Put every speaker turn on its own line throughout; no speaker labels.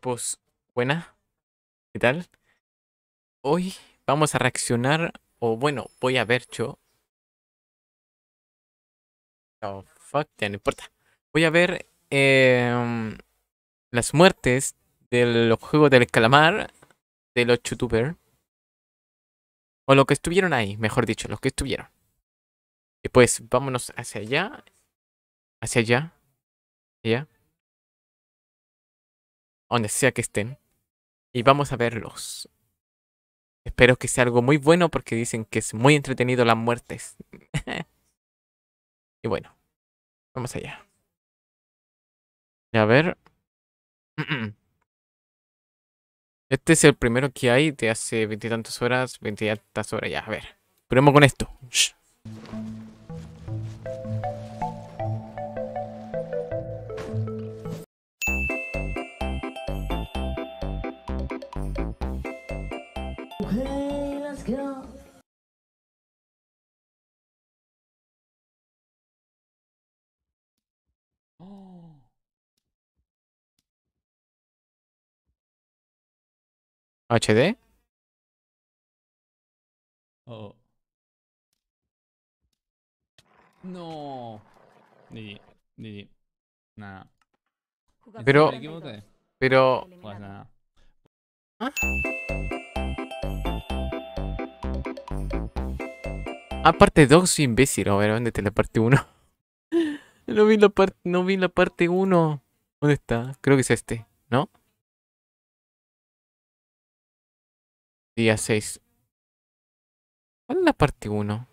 Pues, buena. ¿Qué tal? Hoy
vamos a reaccionar, o bueno, voy a ver yo. Oh, fuck, ya no importa. Voy a ver em, las muertes del juego del calamar de los youtubers. O lo que estuvieron ahí, mejor dicho, los que estuvieron. Y pues vámonos
hacia allá.
Hacia allá. Allá
donde sea que estén. Y vamos a verlos. Espero que sea algo muy bueno porque dicen que es muy entretenido las muertes.
y bueno, vamos allá.
a ver.
Este es el primero que hay de hace veintitantas horas, veintitantas horas ya. A ver, probemos con esto.
HD. Oh. No.
GG. GG. Nada. Pero.
Pero. Pues nada. ¿Ah? Aparte 2, soy imbécil. A ver, está la parte 1. no vi la parte. No vi la parte 1. ¿Dónde está? Creo que es este,
¿no? Día 6. ¿Cuál es la parte 1?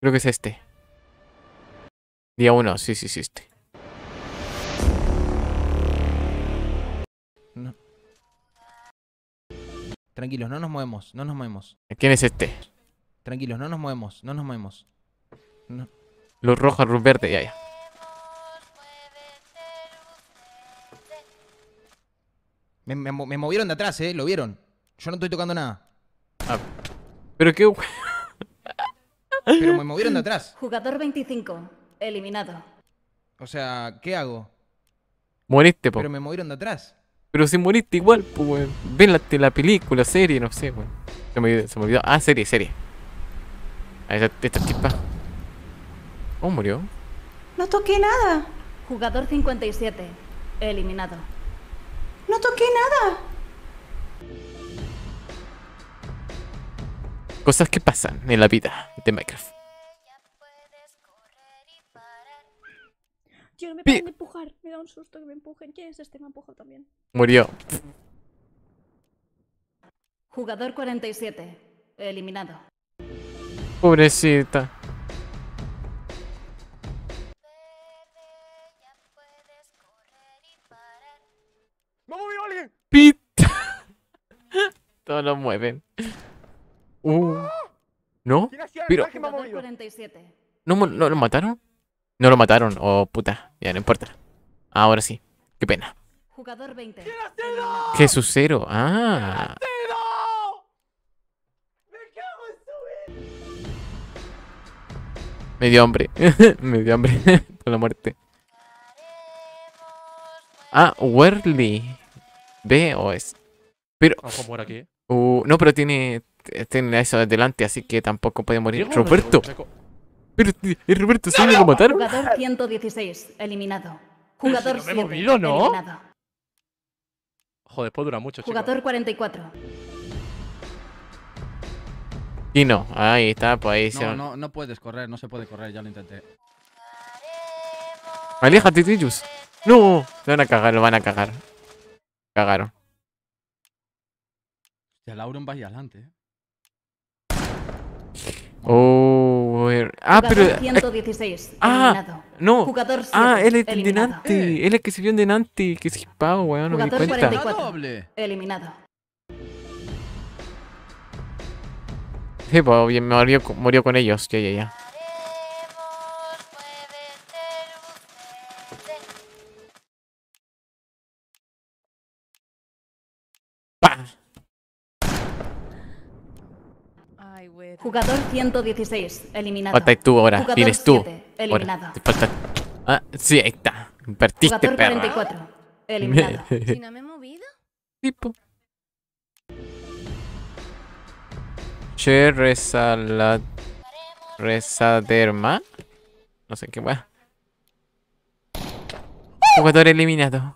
Creo que es este.
Día 1, sí, sí, sí, este.
No. Tranquilos, no nos movemos, no nos movemos. ¿Quién es este? Tranquilos, no nos movemos, no nos movemos. No.
Luz roja, luz verde, ya, ya.
Me, movieron de atrás, ¿eh? Lo vieron. Yo no estoy tocando nada. Ah. pero qué... pero me movieron de atrás. Jugador 25, eliminado. O sea, ¿qué hago?
Moriste, po. Pero me movieron de atrás. Pero si moriste igual, pues, Ven la, película, serie, no sé, weón. Se me, olvidó. Ah, serie, serie. A esta, chispa. ¿Cómo murió.
No toqué nada. Jugador 57, eliminado. No toqué nada.
Cosas que pasan en la vida de Minecraft.
Tío, no me pueden empujar. Me da un susto que me empujen. ¿Quién es este? Me empujado también. Murió. Jugador 47. Eliminado.
Pobrecita. no lo mueven. Uh. ¿No? Pero... ¿No, ¿No lo mataron? No lo mataron, oh puta. Ya, no importa. Ahora sí. Qué pena. Jugador 20. Jesús cero. Ah. Me dio hambre. Me hambre por la muerte. Ah, Werly. B o es, Pero. por aquí. Uh, no, pero tiene, tiene eso delante, así que tampoco puede morir. ¡Roberto! Pero, eh, Roberto, se lo mataron. Jugador
116, eliminado. Jugador 7, ¿no?
eliminado. Joder, puede dura mucho, Jugador 44. Y no, ahí está, pues ahí se No, no, puedes correr, no se puede correr, ya lo intenté. Aléjate, Tillus. No, se van a cagar, lo van a cagar. Cagaron. De va vaya adelante, ¿eh? Oh, ah, Jugador pero. 116, eh, ah, eliminado. no. Jugador 7, ah, él es de Nanti. Eh. Él es que se vio en Nanti. Que es hispao, weón. No me di cuenta. 44, eliminado. Sí, pues bien, murió, murió con ellos. Ya, ya, ya.
Jugador 116, eliminado. Falta tú ahora, tienes tú. eliminado.
Ah, sí, ahí está. Invertiste, Jugador 34
eliminado. ¿Si no me he movido? Tipo.
Che, reza la... Resaderma. No sé qué va. Jugador eliminado.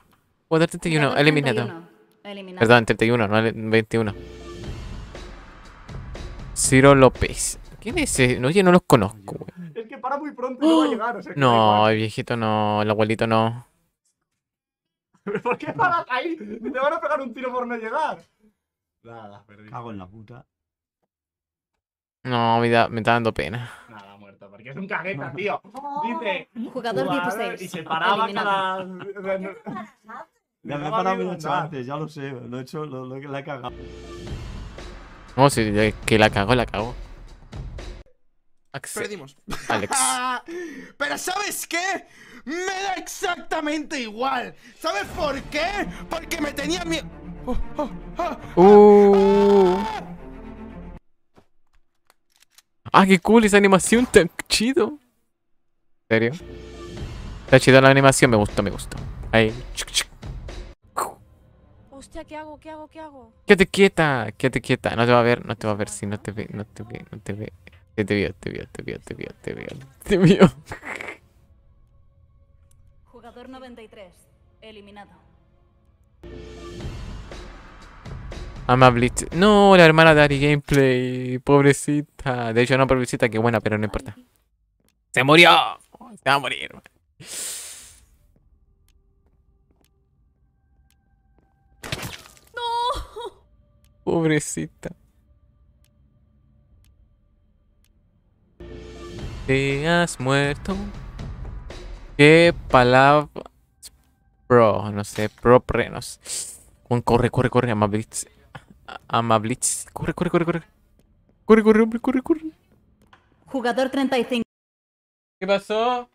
Jugador 31, Eliminado. Perdón, 31, no 21. Ciro López. ¿Quién es ese? No, yo no los conozco, Es
que para muy pronto y no va a llegar. O sea,
no, el viejito no, el abuelito no.
¿Por qué paras ahí? Te van a pegar un tiro por no llegar. Nada, perdí. Cago en la puta.
No, me, me está dando pena.
Nada, muerto, porque es un cagueta, tío. Dice. Jugador 16. Y se paraba cada. me
he parado mucho antes, ya lo sé. Lo he hecho, lo, la he cagado. No, si que la cago, la cago.
Perdimos. Alex. Pero ¿sabes qué? Me da exactamente igual. ¿Sabes por qué? Porque me tenía miedo. Oh, oh,
oh, uh. Ah, qué cool esa animación tan chido. ¿En serio? Está chida la animación, me gustó, me gusta. Ahí. ¿qué hago? ¿Qué hago? ¿Qué hago? Quédate quieta, quédate quieta. No te va a ver, no te va a ver si no te ve, no te ve, no te ve. Te, te te vio, te vio, te vio, te vio, te vio.
Jugador 93, eliminado.
Amablit. No, la hermana de Ari Gameplay. Pobrecita. De hecho, no, pobrecita, qué buena, pero no importa. ¡Se murió! Se va a morir. ¡No! Pobrecita. Te has muerto. ¿Qué palabra? Pro, no sé, prenos Corre, corre, corre, Amablitz. Amablitz. Corre, corre, corre, corre. Corre, corre, hombre, corre, corre.
Jugador 35.
¿Qué pasó?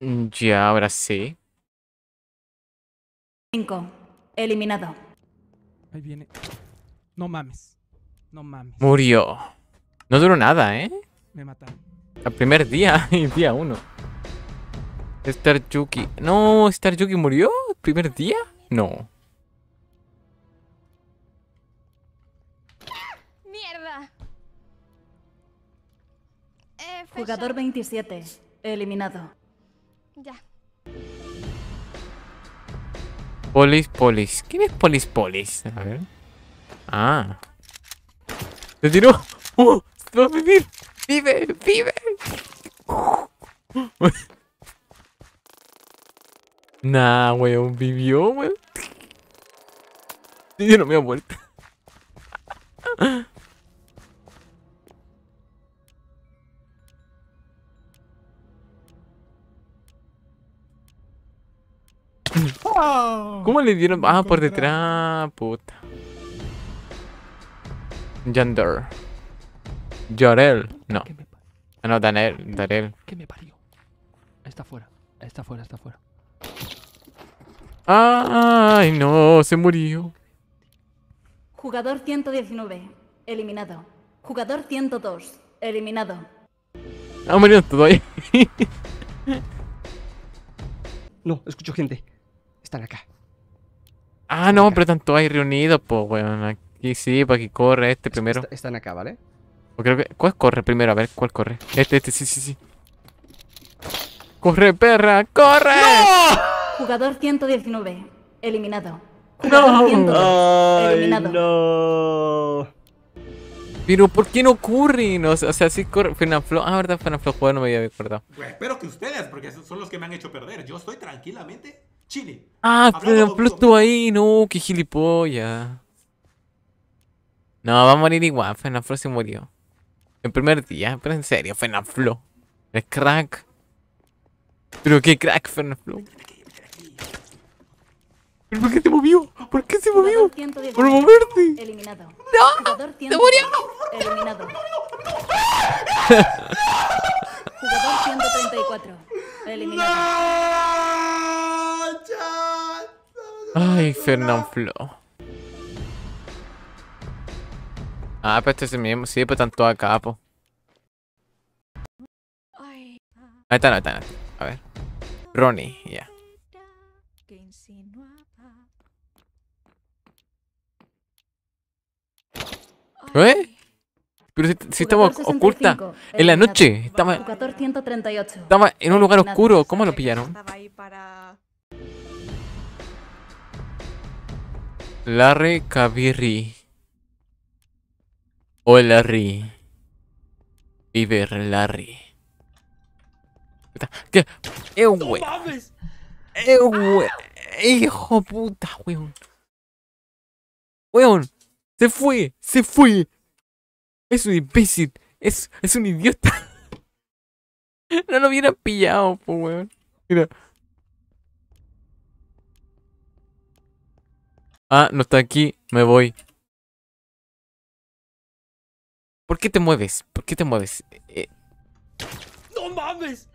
Mm, ya, ahora sí.
5. Eliminado. Ahí viene. No mames. No mames.
Murió. No duró nada, ¿eh? Me matan. Al primer día, y día uno. Star Yuki. No, Star Yuki murió el primer día. No.
Mierda. Eh, Jugador 27. Eliminado. Ya.
Polis, polis. ¿Quién es polis, polis? A ver. Ah. ¡Se tiró! Uh, no va a vivir! ¡Vive! ¡Vive! nah, weón. Vivió, weón. Yo no me he vuelto.
¿Cómo le dieron? Ah, por
detrás, puta. Yander. Yorel. No. Ah, no, Danel. ¿Qué me parió?
Está fuera. Está fuera, está fuera.
Ay, no, se murió.
Jugador 119, eliminado. Jugador 102, eliminado.
Ah, murió todo ahí.
no, escucho gente. Están acá.
Ah, no, pero están todos ahí reunidos, pues, bueno, Aquí sí, para que corre este primero. están acá, ¿vale? creo que... ¿Cuál corre primero? A ver, ¿cuál corre? Este, este, sí, sí, sí. ¡Corre, perra! ¡Corre!
¡No! Jugador 119, eliminado.
no. eliminado. Pero ¿por qué no ocurre? O sea, o sea sí corre. Ah, verdad, Fernanfloo jugador no me había acordado. Pues espero que ustedes, porque son los que me han hecho perder. Yo estoy
tranquilamente Chile.
Ah, pero estuvo ahí, no, qué gilipollas. No, va a morir igual, Fernanfloo se murió. El primer día, pero en serio, Fernanfloo. Es crack. Pero qué crack, Fernanfloo.
¿Pero por qué se movió? ¿Por qué se movió? ¡Por moverte! Eliminado. ¡No! ¡Se murió! Eliminado.
flow Ah, pues este es el mismo. Sí, pues están todos acá, po. Pues. Ahí está, ahí está, A ver. Ronnie, ya. ¿Eh? Pero si, estamos ocultas oculta, en la noche, estamos,
estamos en un lugar oscuro,
¿cómo lo pillaron? Larry Cabirri. O Larry. Viver Larry.
¿Qué? ¡Eh, wey! ¡Eh, wey! ¡Hijo puta, weón! ¡Weón! ¡Se fue! ¡Se fue! ¡Es un imbécil! ¡Es, es un
idiota! no lo hubiera pillado, po, weón. Mira.
Ah, no está aquí, me
voy. ¿Por qué te mueves? ¿Por qué te mueves? Eh,
eh.
¡No mames!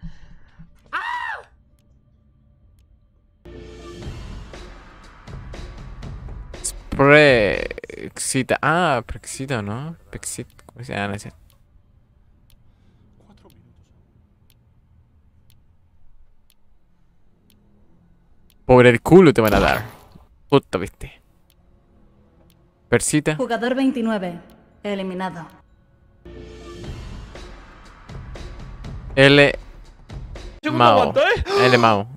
¡Ah!
Prexita. Ah, Prexita, ¿no? Prexita. ¿Cómo se llama? Por el culo te van a dar. Puta, viste.
Jugador 29. Eliminado.
L. Mao. ¿eh? L Mao.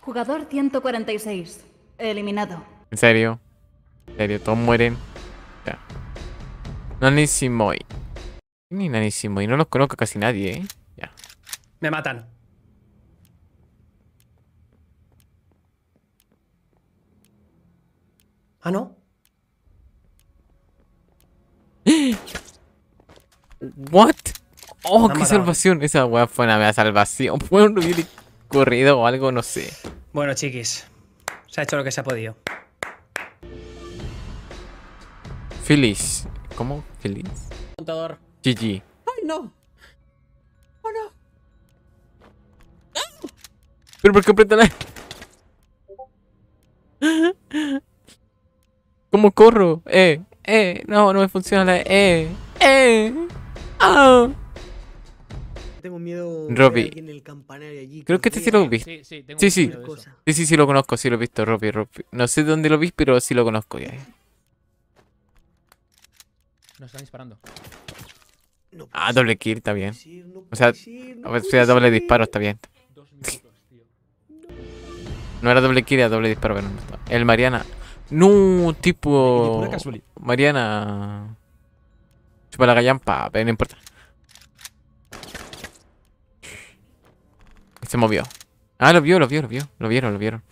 Jugador 146. Eliminado.
¿En serio? ¿En serio? ¿Todos mueren? Ya. si ni nanísimo. Y no los conozco casi nadie, ¿eh? Ya. Me matan. Ah, no.
What? Oh, qué
salvación. Esa weá fue una mea salvación. Fue un corrido o algo, no sé.
Bueno, chiquis. Se ha hecho lo que se ha podido.
Feliz. ¿Cómo? Feliz. Contador. GG. ¡Ay,
no! ¡Oh, no!
¿Pero por qué aprieta la...? ¿Cómo corro? Eh, eh, no, no me funciona la... Eh, eh, ah. Tengo miedo Robbie. En el campanario allí. Creo que este sí lo he visto. Sí, sí, tengo sí, sí. sí, sí, sí lo conozco, sí lo he visto, Robby, Robby No sé dónde lo vi, pero sí lo conozco ya. Nos están disparando ah, doble kill está bien. o sea, a pues, si doble disparo está bien. no era doble kill, era doble disparo, pero El Mariana. No, tipo. Mariana. Chupa la gallampa, pero no importa. Se movió. Ah, lo vio, lo vio, lo vio. Lo vieron, lo vieron.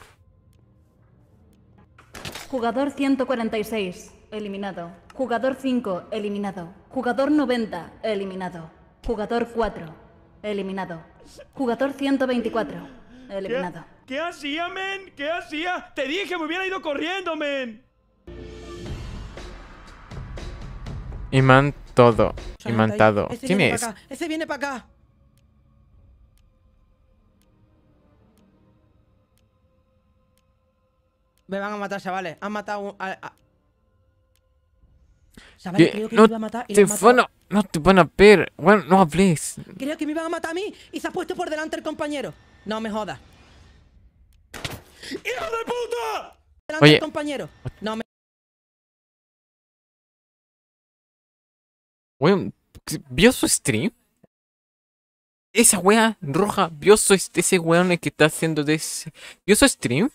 Jugador 146 eliminado. Jugador 5, eliminado. Jugador 90, eliminado. Jugador 4, eliminado. Jugador 124, eliminado. ¿Qué, hacía, men? ¿Qué hacía? Te dije, me hubiera ido corriendo, men.
Imán todo. Imantado. ¿Quién es?
Ese viene para acá. Me van a matar, chavales. Han matado a, Chaval, no te van a,
No te van ver. Bueno, no hables.
Creo que me iban a matar a mí y se ha puesto por delante el compañero. No me jodas. ¡Hijo de puta! Delante Oye. compañero. No me...
¿vio
su stream? Esa wea roja, ¿vio su ese weón que está haciendo de ese... ¿Vio su stream?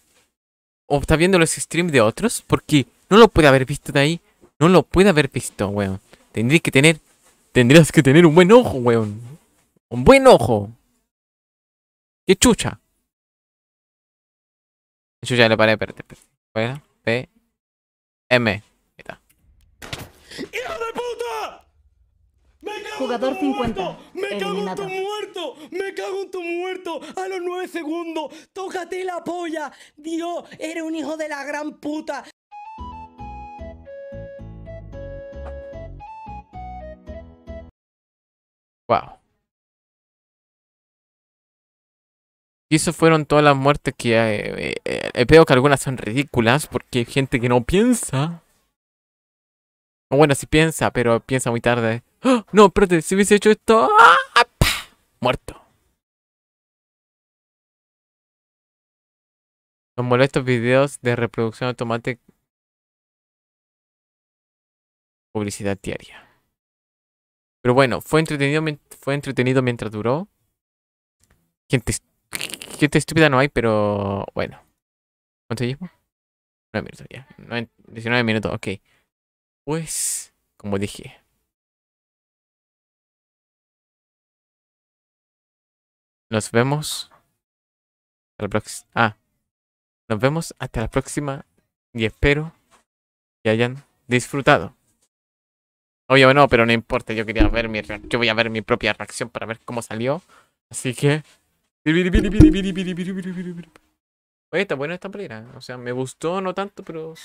¿O está viendo los streams de otros? Porque no lo puede haber visto de ahí. No lo puede haber visto, weón. Tendrías que tener. Tendrías que tener un buen ojo, weón. Un buen ojo. ¡Qué chucha!
Chucha, ya le paré, espérate, P.
M. Ahí está. ¡Hijo de puta! ¡Me cago Jugador
en tu 50. Muerto! ¡Me cago en tu muerto! ¡Me cago en tu muerto! ¡A los 9 segundos! ¡Tócate la polla! ¡Dios! ¡Eres un hijo de la gran puta!
Wow. Y eso fueron
todas las muertes que eh, eh, eh, veo que algunas son ridículas porque hay gente que no piensa. bueno, si piensa, pero piensa muy tarde. ¡Ah! No, espérate, si
hubiese hecho esto. ¡Ah! Muerto.
Los molestos videos de reproducción automática. Publicidad diaria. Pero bueno, fue
entretenido, fue entretenido mientras duró. Gente, estúpida no hay, pero bueno. ¿Cuánto llevo? minutos ya. 19
minutos, ok. Pues, como dije, Nos vemos.
Ah. Nos vemos hasta la próxima. Y espero que hayan disfrutado. Obvio no, pero no importa, yo quería ver mi yo voy a ver mi propia reacción para ver cómo salió. Así que... Oye, está buena esta playera. ¿eh? O sea, me gustó, no tanto, pero...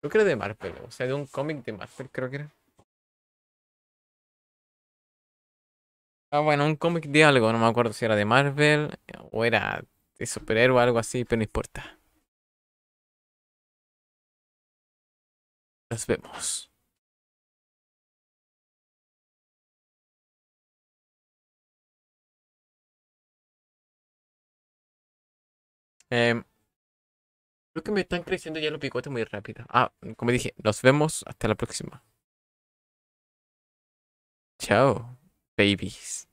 Creo que era de Marvel, o sea, de un cómic de Marvel, creo que era.
Ah, bueno, un cómic de algo, no me acuerdo si era de Marvel o era de
superhéroe o algo así, pero no importa. Nos vemos. Em, creo que me están creciendo ya los bigotes muy rápido. Ah, como dije, nos vemos hasta la próxima. Chao, babies.